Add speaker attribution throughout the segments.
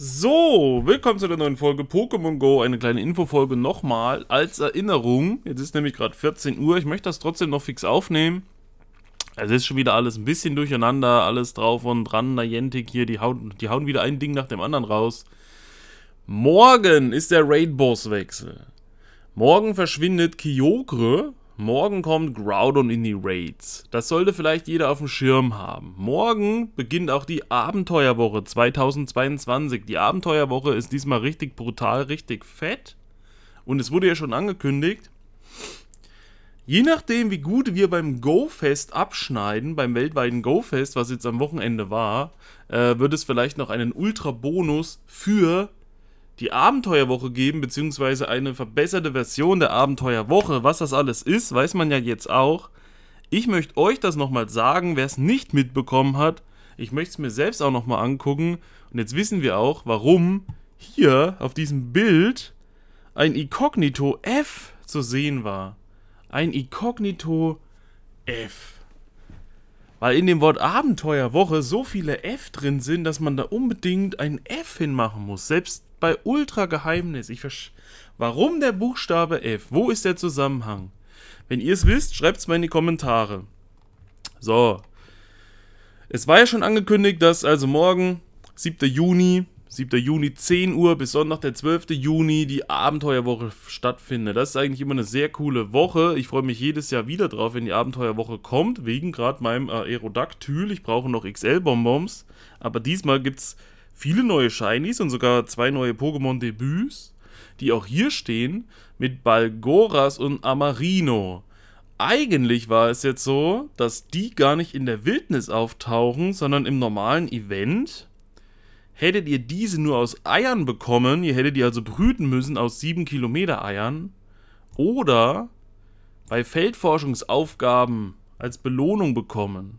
Speaker 1: So, willkommen zu der neuen Folge Pokémon Go. Eine kleine Infofolge nochmal als Erinnerung. Jetzt ist nämlich gerade 14 Uhr. Ich möchte das trotzdem noch fix aufnehmen. Es ist schon wieder alles ein bisschen durcheinander, alles drauf und dran. Niantic hier, die hauen, die hauen wieder ein Ding nach dem anderen raus. Morgen ist der Raid-Boss-Wechsel. Morgen verschwindet Kyogre Morgen kommt Groudon in die Raids. Das sollte vielleicht jeder auf dem Schirm haben. Morgen beginnt auch die Abenteuerwoche 2022. Die Abenteuerwoche ist diesmal richtig brutal, richtig fett. Und es wurde ja schon angekündigt. Je nachdem, wie gut wir beim Go-Fest abschneiden, beim weltweiten Go-Fest, was jetzt am Wochenende war, äh, wird es vielleicht noch einen Ultra-Bonus für die Abenteuerwoche geben, beziehungsweise eine verbesserte Version der Abenteuerwoche. Was das alles ist, weiß man ja jetzt auch. Ich möchte euch das nochmal sagen, wer es nicht mitbekommen hat. Ich möchte es mir selbst auch nochmal angucken. Und jetzt wissen wir auch, warum hier auf diesem Bild ein Incognito F zu sehen war. Ein Incognito F. Weil in dem Wort Abenteuerwoche so viele F drin sind, dass man da unbedingt ein F hinmachen muss. Selbst bei Ultra-Geheimnis. Ich Warum der Buchstabe F? Wo ist der Zusammenhang? Wenn ihr es wisst, schreibt es mal in die Kommentare. So. Es war ja schon angekündigt, dass also morgen, 7. Juni, 7. Juni, 10 Uhr bis Sonntag, der 12. Juni, die Abenteuerwoche stattfindet. Das ist eigentlich immer eine sehr coole Woche. Ich freue mich jedes Jahr wieder drauf, wenn die Abenteuerwoche kommt, wegen gerade meinem äh, Aerodactyl. Ich brauche noch XL-Bonbons. Aber diesmal gibt es viele neue Shinies und sogar zwei neue Pokémon-Debüts, die auch hier stehen, mit Balgoras und Amarino. Eigentlich war es jetzt so, dass die gar nicht in der Wildnis auftauchen, sondern im normalen Event Hättet ihr diese nur aus Eiern bekommen, ihr hättet die also brüten müssen aus 7 Kilometer Eiern. Oder bei Feldforschungsaufgaben als Belohnung bekommen.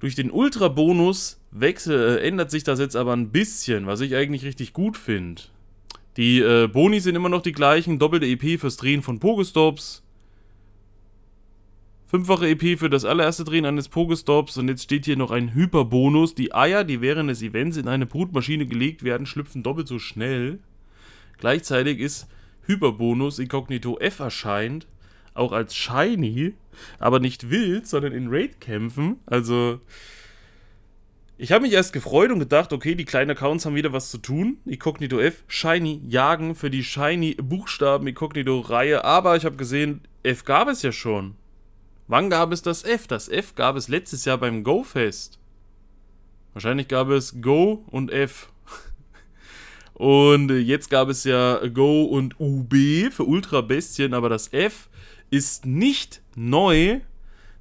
Speaker 1: Durch den Ultra-Bonus äh, ändert sich das jetzt aber ein bisschen, was ich eigentlich richtig gut finde. Die äh, Boni sind immer noch die gleichen, doppelte EP fürs Drehen von Pogestops, 5 Woche EP für das allererste Drehen eines Pogestops und jetzt steht hier noch ein Hyperbonus. Die Eier, die während des Events in eine Brutmaschine gelegt werden, schlüpfen doppelt so schnell. Gleichzeitig ist Hyperbonus Inkognito F erscheint, auch als Shiny, aber nicht wild, sondern in Raid-Kämpfen. Also, ich habe mich erst gefreut und gedacht, okay, die kleinen Accounts haben wieder was zu tun. Incognito F, Shiny jagen für die Shiny Buchstaben Incognito Reihe, aber ich habe gesehen, F gab es ja schon. Wann gab es das F? Das F gab es letztes Jahr beim Go-Fest. Wahrscheinlich gab es Go und F. Und äh, jetzt gab es ja Go und UB für Ultra-Bestien, aber das F ist nicht neu.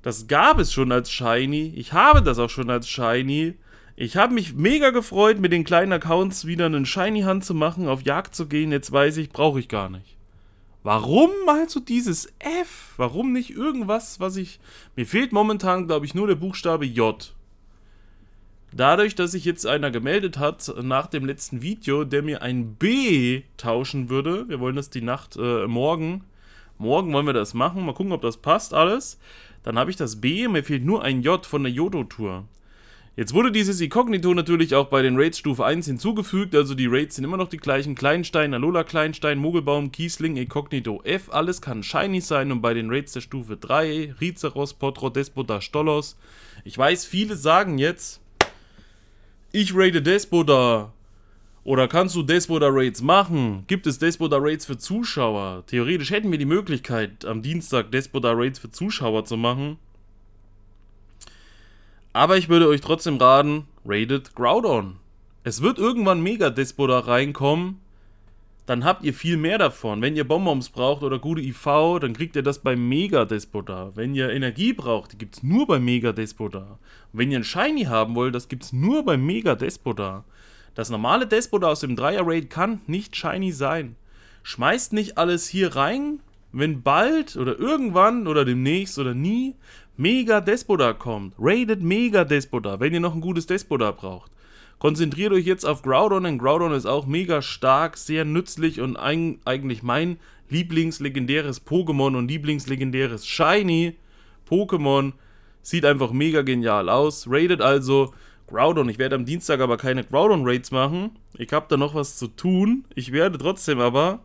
Speaker 1: Das gab es schon als Shiny. Ich habe das auch schon als Shiny. Ich habe mich mega gefreut, mit den kleinen Accounts wieder einen Shiny-Hand zu machen, auf Jagd zu gehen. Jetzt weiß ich, brauche ich gar nicht. Warum also dieses F? Warum nicht irgendwas, was ich... Mir fehlt momentan, glaube ich, nur der Buchstabe J. Dadurch, dass sich jetzt einer gemeldet hat nach dem letzten Video, der mir ein B tauschen würde. Wir wollen das die Nacht äh, morgen. Morgen wollen wir das machen. Mal gucken, ob das passt alles. Dann habe ich das B. Mir fehlt nur ein J von der Jodo-Tour. Jetzt wurde dieses Inkognito natürlich auch bei den Raids Stufe 1 hinzugefügt, also die Raids sind immer noch die gleichen. Kleinstein, Alola Kleinstein, Mogelbaum, Kiesling, Inkognito F, alles kann shiny sein und bei den Raids der Stufe 3, Rizeros, Potro, Despota, Stolos. Ich weiß, viele sagen jetzt, ich raide Despota. Oder kannst du Despota Raids machen? Gibt es Despota Raids für Zuschauer? Theoretisch hätten wir die Möglichkeit, am Dienstag Despota Raids für Zuschauer zu machen. Aber ich würde euch trotzdem raten, raided Groudon. Es wird irgendwann Mega Dispo da reinkommen. Dann habt ihr viel mehr davon. Wenn ihr Bonbons braucht oder gute IV, dann kriegt ihr das beim Mega Despo da. Wenn ihr Energie braucht, die es nur beim Mega Despo da. Wenn ihr ein Shiny haben wollt, das gibt es nur beim Mega Despo da. Das normale Despot aus dem dreier Raid kann nicht shiny sein. Schmeißt nicht alles hier rein, wenn bald oder irgendwann oder demnächst oder nie Mega Despoda kommt. Rated Mega Despoda, wenn ihr noch ein gutes Despoda braucht. Konzentriert euch jetzt auf Groudon, denn Groudon ist auch mega stark, sehr nützlich und ein, eigentlich mein Lieblingslegendäres Pokémon und Lieblingslegendäres Shiny Pokémon. Sieht einfach mega genial aus. Rated also Groudon. Ich werde am Dienstag aber keine Groudon-Raids machen. Ich habe da noch was zu tun. Ich werde trotzdem aber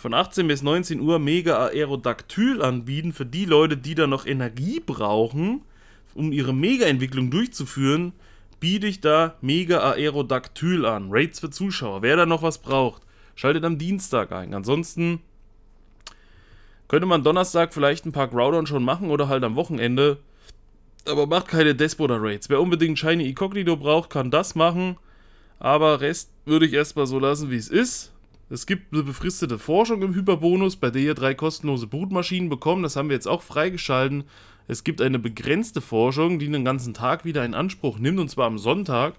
Speaker 1: von 18 bis 19 Uhr mega Aerodactyl anbieten für die Leute, die da noch Energie brauchen, um ihre Mega-Entwicklung durchzuführen, biete ich da mega Aerodactyl an. Rates für Zuschauer. Wer da noch was braucht, schaltet am Dienstag ein. Ansonsten könnte man Donnerstag vielleicht ein paar Groudon schon machen oder halt am Wochenende. Aber macht keine Despoter-Raids. Wer unbedingt Shiny Incognito braucht, kann das machen. Aber Rest würde ich erstmal so lassen, wie es ist. Es gibt eine befristete Forschung im Hyperbonus, bei der ihr drei kostenlose Brutmaschinen bekommt. Das haben wir jetzt auch freigeschalten. Es gibt eine begrenzte Forschung, die den ganzen Tag wieder in Anspruch nimmt, und zwar am Sonntag.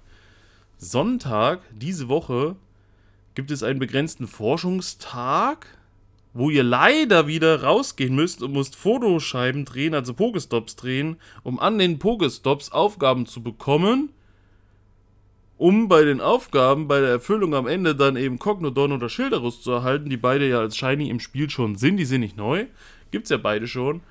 Speaker 1: Sonntag, diese Woche, gibt es einen begrenzten Forschungstag, wo ihr leider wieder rausgehen müsst und müsst Fotoscheiben drehen, also Pokestops drehen, um an den Pokestops Aufgaben zu bekommen um bei den Aufgaben, bei der Erfüllung am Ende dann eben Cognodon oder Schilderus zu erhalten, die beide ja als Shiny im Spiel schon sind, die sind nicht neu, gibt's ja beide schon.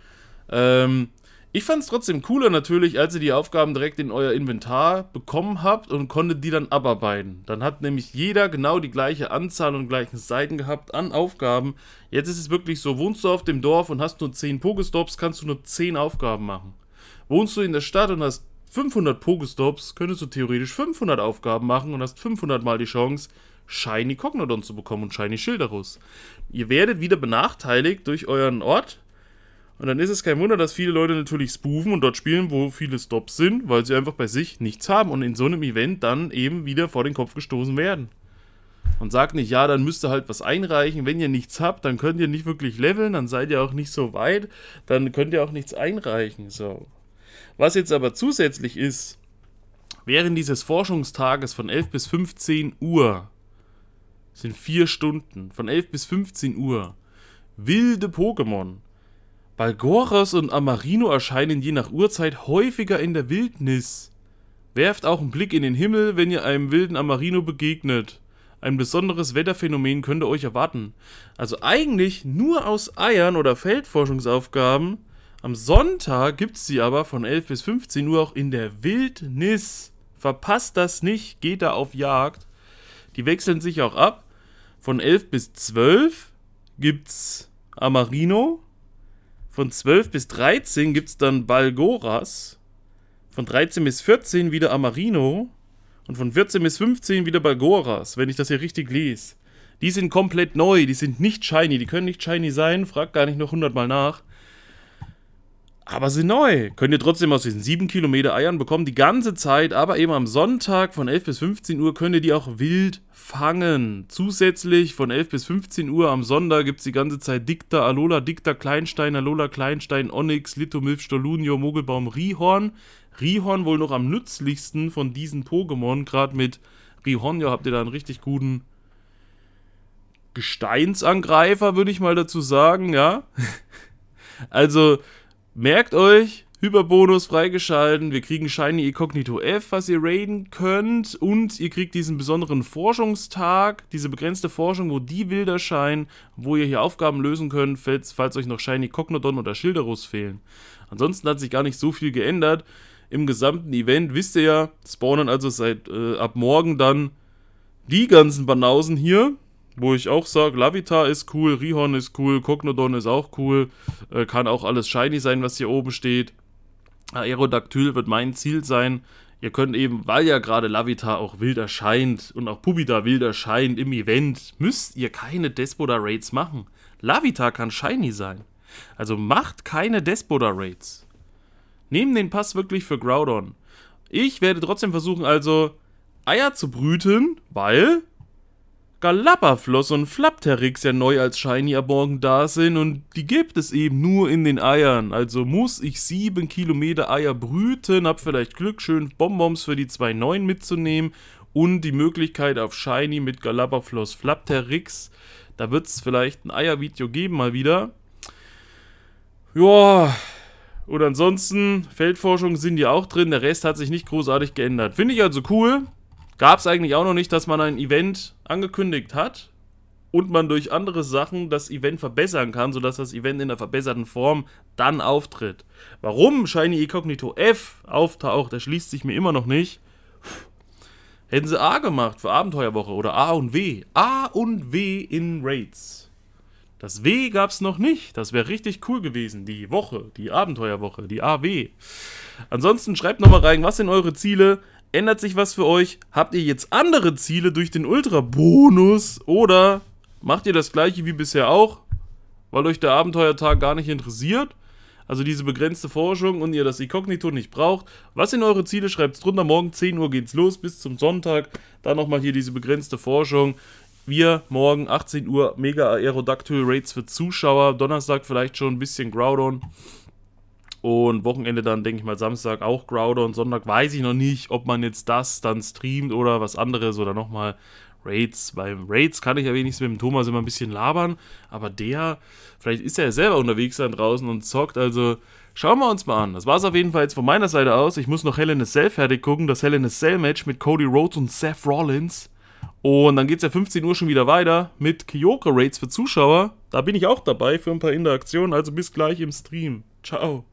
Speaker 1: Ähm, ich fand es trotzdem cooler natürlich, als ihr die Aufgaben direkt in euer Inventar bekommen habt und konntet die dann abarbeiten. Dann hat nämlich jeder genau die gleiche Anzahl und gleichen Seiten gehabt an Aufgaben. Jetzt ist es wirklich so, wohnst du auf dem Dorf und hast nur 10 Pokestops, kannst du nur 10 Aufgaben machen. Wohnst du in der Stadt und hast 500 Pokestops könntest du theoretisch 500 Aufgaben machen und hast 500 mal die Chance, Shiny Cognodon zu bekommen und Shiny Schilderus. Ihr werdet wieder benachteiligt durch euren Ort. Und dann ist es kein Wunder, dass viele Leute natürlich spoofen und dort spielen, wo viele Stops sind, weil sie einfach bei sich nichts haben und in so einem Event dann eben wieder vor den Kopf gestoßen werden. Und sagt nicht, ja, dann müsst ihr halt was einreichen. Wenn ihr nichts habt, dann könnt ihr nicht wirklich leveln, dann seid ihr auch nicht so weit, dann könnt ihr auch nichts einreichen. So. Was jetzt aber zusätzlich ist, während dieses Forschungstages von 11 bis 15 Uhr, sind vier Stunden, von 11 bis 15 Uhr, wilde Pokémon. Balgoras und Amarino erscheinen je nach Uhrzeit häufiger in der Wildnis. Werft auch einen Blick in den Himmel, wenn ihr einem wilden Amarino begegnet. Ein besonderes Wetterphänomen könnte euch erwarten. Also eigentlich nur aus Eiern oder Feldforschungsaufgaben am Sonntag gibt es sie aber von 11 bis 15 Uhr auch in der Wildnis. Verpasst das nicht, geht da auf Jagd. Die wechseln sich auch ab. Von 11 bis 12 gibt es Amarino. Von 12 bis 13 gibt es dann Balgoras. Von 13 bis 14 wieder Amarino. Und von 14 bis 15 wieder Balgoras, wenn ich das hier richtig lese. Die sind komplett neu, die sind nicht shiny, die können nicht shiny sein, frag gar nicht noch 100 Mal nach aber sind neu. Könnt ihr trotzdem aus diesen 7 Kilometer Eiern bekommen, die ganze Zeit, aber eben am Sonntag von 11 bis 15 Uhr könnt ihr die auch wild fangen. Zusätzlich von 11 bis 15 Uhr am Sonntag gibt es die ganze Zeit Dicta, Alola, Dicta, Kleinstein, Alola, Kleinstein, Onyx, Litomilf, Stolunio, Mogelbaum, Rihorn. Rihorn wohl noch am nützlichsten von diesen Pokémon, gerade mit Rihornio habt ihr da einen richtig guten Gesteinsangreifer, würde ich mal dazu sagen, ja. also Merkt euch, Hyperbonus freigeschalten. Wir kriegen Shiny Incognito F, was ihr raiden könnt. Und ihr kriegt diesen besonderen Forschungstag, diese begrenzte Forschung, wo die Wilder scheinen, wo ihr hier Aufgaben lösen könnt, falls, falls euch noch Shiny Cognodon oder Schilderus fehlen. Ansonsten hat sich gar nicht so viel geändert. Im gesamten Event, wisst ihr ja, spawnen also seit äh, ab morgen dann die ganzen Banausen hier wo ich auch sage, Lavita ist cool, Rihon ist cool, Cognodon ist auch cool, äh, kann auch alles shiny sein, was hier oben steht. Aerodactyl wird mein Ziel sein. Ihr könnt eben, weil ja gerade Lavita auch wild erscheint und auch Pubita wild erscheint im Event, müsst ihr keine Despoda-Raids machen. Lavita kann shiny sein. Also macht keine Despoda-Raids. Nehmt den Pass wirklich für Groudon. Ich werde trotzdem versuchen, also Eier zu brüten, weil Galapafloss und Flapterix ja neu als Shiny erborgen da sind und die gibt es eben nur in den Eiern. Also muss ich 7 Kilometer Eier brüten, hab vielleicht Glück, schön Bonbons für die 2.9 mitzunehmen und die Möglichkeit auf Shiny mit Galapafloss Flapterix. Da wird es vielleicht ein Eiervideo geben mal wieder. Joa. und ansonsten, Feldforschung sind ja auch drin, der Rest hat sich nicht großartig geändert. Finde ich also cool, Gab es eigentlich auch noch nicht, dass man ein Event angekündigt hat und man durch andere Sachen das Event verbessern kann, sodass das Event in der verbesserten Form dann auftritt. Warum Shiny Incognito F auftaucht, erschließt sich mir immer noch nicht. Hätten sie A gemacht für Abenteuerwoche oder A und W. A und W in Raids. Das W gab es noch nicht. Das wäre richtig cool gewesen. Die Woche, die Abenteuerwoche, die AW. Ansonsten schreibt nochmal rein, was sind eure Ziele? Ändert sich was für euch? Habt ihr jetzt andere Ziele durch den Ultra-Bonus? Oder macht ihr das gleiche wie bisher auch, weil euch der Abenteuertag gar nicht interessiert? Also diese begrenzte Forschung und ihr das Inkognito nicht braucht. Was sind eure Ziele? Schreibt es drunter. Morgen 10 Uhr geht's los bis zum Sonntag. Dann nochmal hier diese begrenzte Forschung. Wir morgen 18 Uhr Mega Aerodactyl Rates für Zuschauer. Donnerstag vielleicht schon ein bisschen Groudon. Und Wochenende dann, denke ich mal, Samstag auch Crowder und Sonntag weiß ich noch nicht, ob man jetzt das dann streamt oder was anderes oder nochmal Raids. Beim Raids kann ich ja wenigstens mit dem Thomas immer ein bisschen labern, aber der, vielleicht ist er ja selber unterwegs dann draußen und zockt, also schauen wir uns mal an. Das war es auf jeden Fall jetzt von meiner Seite aus. Ich muss noch Hell in a Cell fertig gucken, das Hell in a Cell Match mit Cody Rhodes und Seth Rollins. Und dann geht es ja 15 Uhr schon wieder weiter mit Kyoko Raids für Zuschauer. Da bin ich auch dabei für ein paar Interaktionen, also bis gleich im Stream. Ciao.